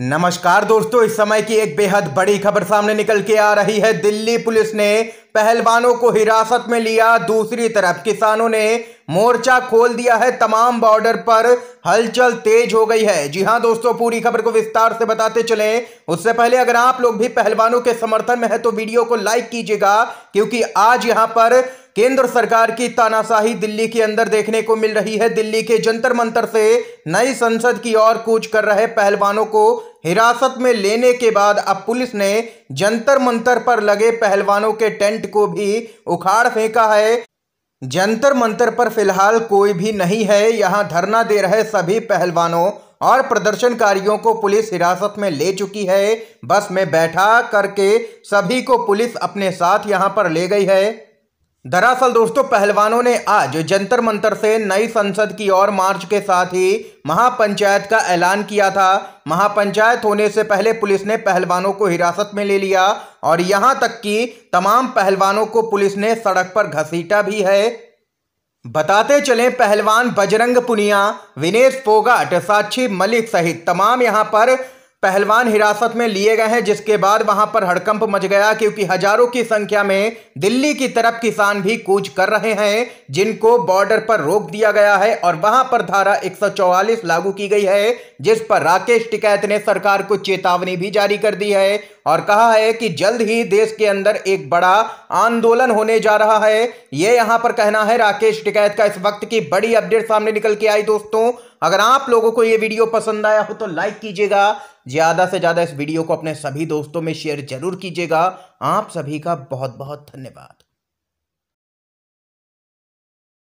नमस्कार दोस्तों इस समय की एक बेहद बड़ी खबर सामने निकल के आ रही है दिल्ली पुलिस ने पहलवानों को हिरासत में लिया दूसरी तरफ किसानों ने मोर्चा खोल दिया है तमाम बॉर्डर पर हलचल तेज हो गई है जी हाँ दोस्तों पूरी खबर को विस्तार से बताते चले उससे पहले अगर आप लोग भी पहलवानों के समर्थन में है तो वीडियो को लाइक कीजिएगा क्योंकि आज यहाँ पर केंद्र सरकार की तानाशाही दिल्ली के अंदर देखने को मिल रही है दिल्ली के जंतर मंतर से नई संसद की ओर कूच कर रहे पहलवानों को हिरासत में लेने के बाद अब पुलिस ने जंतर मंतर पर लगे पहलवानों के टेंट को भी उखाड़ फेंका है जंतर मंतर पर फिलहाल कोई भी नहीं है यहां धरना दे रहे सभी पहलवानों और प्रदर्शनकारियों को पुलिस हिरासत में ले चुकी है बस में बैठा करके सभी को पुलिस अपने साथ यहां पर ले गई है दरअसल दोस्तों पहलवानों ने आज जंतर मंतर से नई संसद की ओर मार्च के साथ ही महापंचायत का ऐलान किया था महापंचायत होने से पहले पुलिस ने पहलवानों को हिरासत में ले लिया और यहां तक कि तमाम पहलवानों को पुलिस ने सड़क पर घसीटा भी है बताते चले पहलवान बजरंग पुनिया विनेश फोगाट साक्षी मलिक सहित तमाम यहां पर पहलवान हिरासत में लिए गए हैं जिसके बाद वहां पर हड़कंप मच गया क्योंकि हजारों की संख्या में दिल्ली की तरफ किसान भी कूच कर रहे हैं जिनको बॉर्डर पर रोक दिया गया है और वहां पर धारा 144 लागू की गई है जिस पर राकेश टिकैत ने सरकार को चेतावनी भी जारी कर दी है और कहा है कि जल्द ही देश के अंदर एक बड़ा आंदोलन होने जा रहा है ये यहां पर कहना है राकेश टिकैत का इस वक्त की बड़ी अपडेट सामने निकल के आई दोस्तों अगर आप लोगों को ये वीडियो पसंद आया हो तो लाइक कीजिएगा ज़्यादा से ज़्यादा इस वीडियो को अपने सभी दोस्तों में शेयर जरूर कीजिएगा आप सभी का बहुत बहुत धन्यवाद